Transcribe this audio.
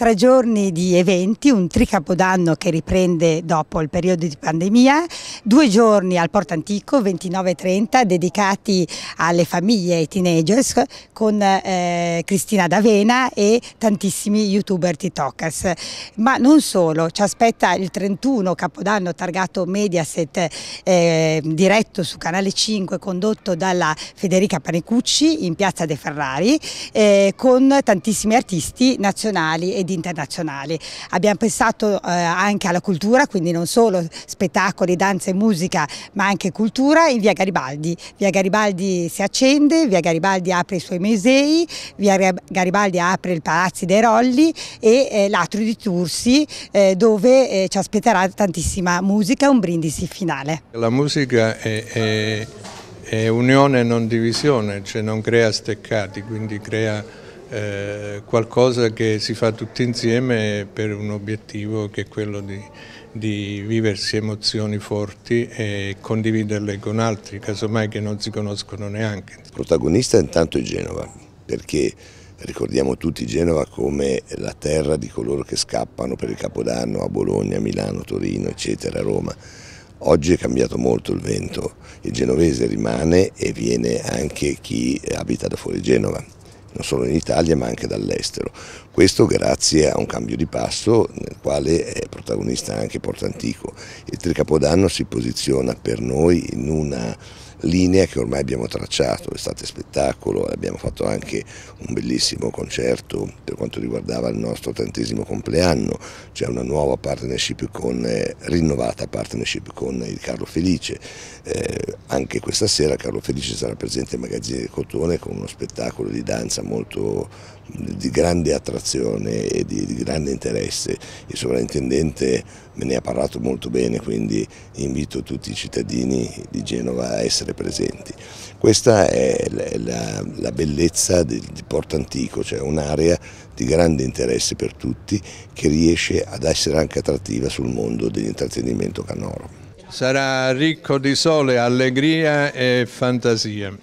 Tre giorni di eventi, un tricapodanno che riprende dopo il periodo di pandemia, due giorni al Porto Antico 29 e 30 dedicati alle famiglie e ai teenagers con eh, Cristina D'Avena e tantissimi youtuber tiktokers. Ma non solo, ci aspetta il 31 capodanno targato Mediaset eh, diretto su Canale 5 condotto dalla Federica Panicucci in Piazza De Ferrari eh, con tantissimi artisti nazionali e di internazionali. Abbiamo pensato eh, anche alla cultura, quindi non solo spettacoli, danza e musica, ma anche cultura in via Garibaldi. Via Garibaldi si accende, via Garibaldi apre i suoi musei, via Garibaldi apre il Palazzo dei Rolli e eh, l'Atrio di Tursi eh, dove eh, ci aspetterà tantissima musica, un brindisi finale. La musica è, è, è unione e non divisione, cioè non crea steccati, quindi crea eh, qualcosa che si fa tutti insieme per un obiettivo che è quello di, di viversi emozioni forti e condividerle con altri, casomai che non si conoscono neanche. protagonista intanto è Genova, perché ricordiamo tutti Genova come la terra di coloro che scappano per il Capodanno a Bologna, Milano, Torino, eccetera, Roma. Oggi è cambiato molto il vento, il genovese rimane e viene anche chi abita da fuori Genova non solo in Italia ma anche dall'estero. Questo grazie a un cambio di passo nel quale è protagonista anche Porto Antico. Il Tricapodanno si posiziona per noi in una linea che ormai abbiamo tracciato, l'estate spettacolo, abbiamo fatto anche un bellissimo concerto per quanto riguardava il nostro trentesimo compleanno, c'è cioè una nuova partnership con, eh, rinnovata partnership con il Carlo Felice, eh, anche questa sera Carlo Felice sarà presente ai magazzini del Cotone con uno spettacolo di danza molto di grande attrazione e di, di grande interesse, il sovrintendente me ne ha parlato molto bene, quindi invito tutti i cittadini di Genova a essere presenti. Questa è la, la bellezza di, di Porto Antico, cioè un'area di grande interesse per tutti che riesce ad essere anche attrattiva sul mondo dell'intrattenimento canoro sarà ricco di sole, allegria e fantasia.